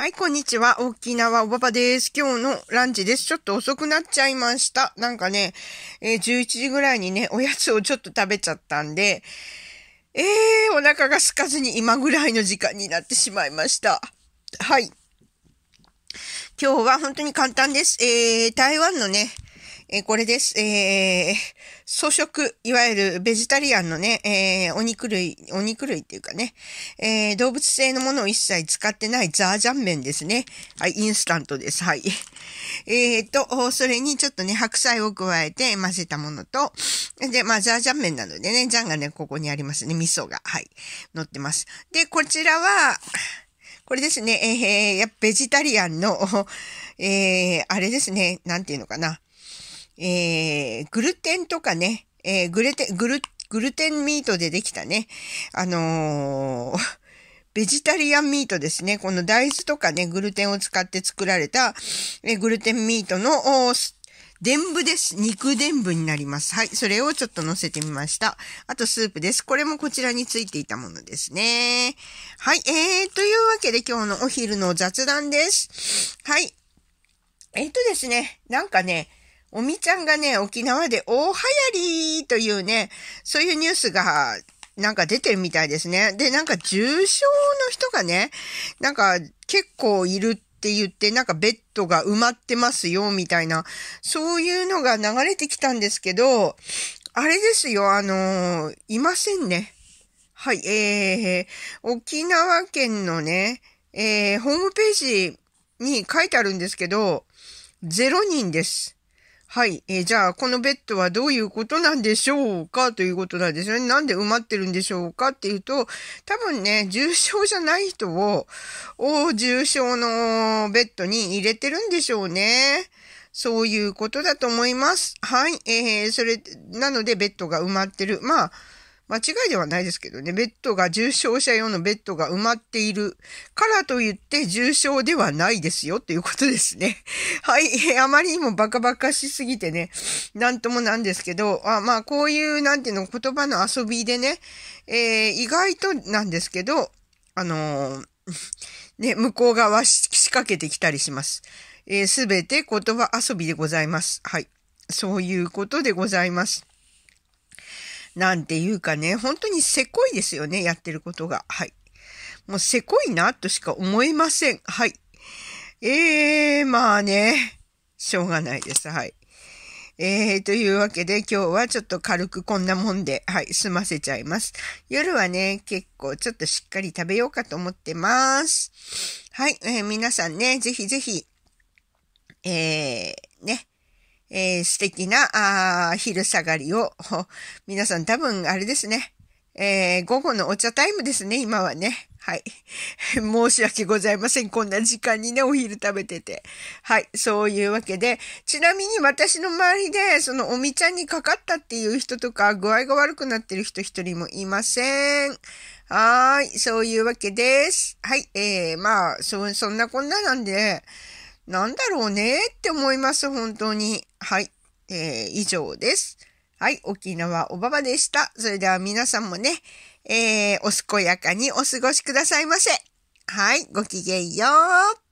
はい、こんにちは。沖縄おばばです。今日のランチです。ちょっと遅くなっちゃいました。なんかね、えー、11時ぐらいにね、おやつをちょっと食べちゃったんで、えー、お腹が空かずに今ぐらいの時間になってしまいました。はい。今日は本当に簡単です。えー、台湾のね、えー、これです。えー、粗食、いわゆるベジタリアンのね、えー、お肉類、お肉類っていうかね、えー、動物性のものを一切使ってないザージャン麺ですね。はい、インスタントです。はい。えー、と、それにちょっとね、白菜を加えて混ぜたものと、で、まあ、ザージャン麺なのでね、ジャンがね、ここにありますね。味噌が、はい、乗ってます。で、こちらは、これですね、えー、ベジタリアンの、えー、あれですね、なんていうのかな。えー、グルテンとかね、えー、グレテ、グル、グルテンミートでできたね、あのー、ベジタリアンミートですね。この大豆とかね、グルテンを使って作られた、えグルテンミートの、伝部です。肉伝部になります。はい。それをちょっと乗せてみました。あとスープです。これもこちらについていたものですね。はい。えー、というわけで今日のお昼の雑談です。はい。えっ、ー、とですね。なんかね、おみちゃんがね、沖縄で大流行りというね、そういうニュースがなんか出てるみたいですね。で、なんか重症の人がね、なんか結構いるって言って、なんかベッドが埋まってますよ、みたいな、そういうのが流れてきたんですけど、あれですよ、あのー、いませんね。はい、えー、沖縄県のね、えー、ホームページに書いてあるんですけど、0人です。はい。えー、じゃあ、このベッドはどういうことなんでしょうかということなんですよね。なんで埋まってるんでしょうかっていうと、多分ね、重症じゃない人を、を重症のベッドに入れてるんでしょうね。そういうことだと思います。はい。えー、それ、なのでベッドが埋まってる。まあ、間違いではないですけどね、ベッドが、重症者用のベッドが埋まっているからといって重症ではないですよということですね。はい。あまりにもバカバカしすぎてね、なんともなんですけど、あまあ、こういう、なんていうの、言葉の遊びでね、えー、意外となんですけど、あのー、ね、向こう側仕掛けてきたりします。す、えー、べ、て言葉遊びでございます。はい。そういうことでございます。なんていうかね、本当にせこいですよね、やってることが。はい。もうせこいなとしか思いません。はい。えー、まあね、しょうがないです。はい。えー、というわけで今日はちょっと軽くこんなもんで、はい、済ませちゃいます。夜はね、結構ちょっとしっかり食べようかと思ってます。はい、えー、皆さんね、ぜひぜひ、えー、えー、素敵な、あ昼下がりを、皆さん多分あれですね。えー、午後のお茶タイムですね、今はね。はい。申し訳ございません。こんな時間にね、お昼食べてて。はい。そういうわけで、ちなみに私の周りで、そのおみちゃんにかかったっていう人とか、具合が悪くなってる人一人もいません。はーい。そういうわけです。はい。えー、まあ、そ、そんなこんななんで、なんだろうねって思います、本当に。はい。えー、以上です。はい、沖縄おばばでした。それでは皆さんもね、えー、お健やかにお過ごしくださいませ。はい、ごきげんよう。